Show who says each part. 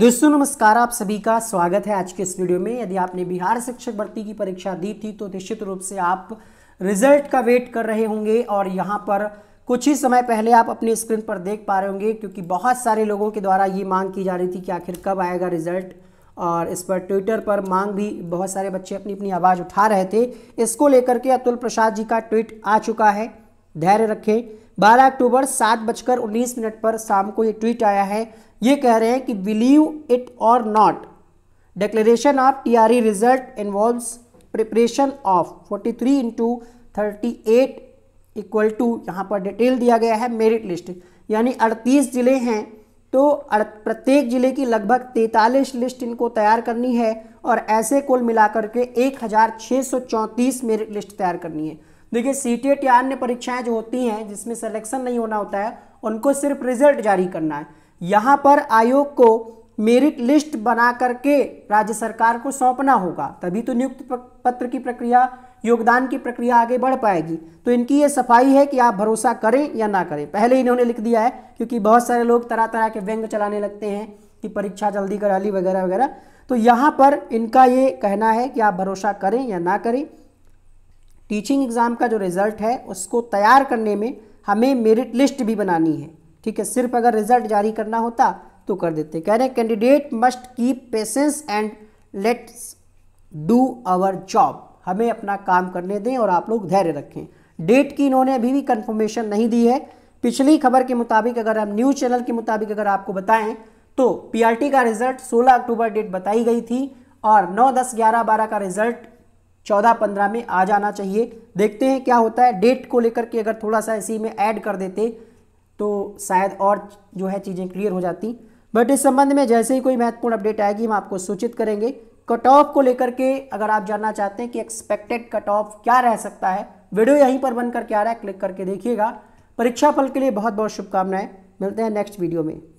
Speaker 1: दोस्तों नमस्कार आप सभी का स्वागत है आज के इस वीडियो में यदि आपने बिहार शिक्षक भर्ती की परीक्षा दी थी तो निश्चित रूप से आप रिजल्ट का वेट कर रहे होंगे और यहाँ पर कुछ ही समय पहले आप अपने स्क्रीन पर देख पा रहे होंगे क्योंकि बहुत सारे लोगों के द्वारा ये मांग की जा रही थी कि आखिर कब आएगा रिजल्ट और इस पर ट्विटर पर मांग भी बहुत सारे बच्चे अपनी अपनी आवाज़ उठा रहे थे इसको लेकर के अतुल प्रसाद जी का ट्वीट आ चुका है धैर्य रखें 12 अक्टूबर सात बजकर उन्नीस मिनट पर शाम को ये ट्वीट आया है ये कह रहे हैं कि बिलीव इट और not declaration of TRE result involves preparation of 43 three into thirty eight equal to यहाँ पर डिटेल दिया गया है मेरिट लिस्ट यानी 38 ज़िले हैं तो प्रत्येक ज़िले की लगभग 43 लिस्ट इनको तैयार करनी है और ऐसे कुल मिलाकर के एक मेरिट लिस्ट तैयार करनी है देखिए सी या अन्य परीक्षाएं जो होती हैं जिसमें सिलेक्शन नहीं होना होता है उनको सिर्फ रिजल्ट जारी करना है यहाँ पर आयोग को मेरिट लिस्ट बना करके राज्य सरकार को सौंपना होगा तभी तो नियुक्त पत्र की प्रक्रिया योगदान की प्रक्रिया आगे बढ़ पाएगी तो इनकी ये सफाई है कि आप भरोसा करें या ना करें पहले इन्होंने लिख दिया है क्योंकि बहुत सारे लोग तरह तरह के व्यंग चलाने लगते हैं कि परीक्षा जल्दी करा ली वगैरह वगैरह तो यहाँ पर इनका ये कहना है कि आप भरोसा करें या ना करें टीचिंग एग्ज़ाम का जो रिज़ल्ट है उसको तैयार करने में हमें मेरिट लिस्ट भी बनानी है ठीक है सिर्फ अगर रिज़ल्ट जारी करना होता तो कर देते कह रहे हैं candidate must keep patience and let's do our job हमें अपना काम करने दें और आप लोग धैर्य रखें डेट की इन्होंने अभी भी कंफर्मेशन नहीं दी है पिछली खबर के मुताबिक अगर हम न्यूज़ चैनल के मुताबिक अगर आपको बताएं तो पीआरटी का रिजल्ट 16 अक्टूबर डेट बताई गई थी और 9, 10, 11, 12 का रिजल्ट चौदह पंद्रह में आ जाना चाहिए देखते हैं क्या होता है डेट को लेकर के अगर थोड़ा सा इसी में ऐड कर देते तो शायद और जो है चीज़ें क्लियर हो जाती बट इस संबंध में जैसे ही कोई महत्वपूर्ण अपडेट आएगी हम आपको सूचित करेंगे कट ऑफ को लेकर के अगर आप जानना चाहते हैं कि एक्सपेक्टेड कट ऑफ क्या रह सकता है वीडियो यहीं पर बनकर के आ रहा है क्लिक करके देखिएगा परीक्षा फल के लिए बहुत बहुत शुभकामनाएं मिलते हैं नेक्स्ट वीडियो में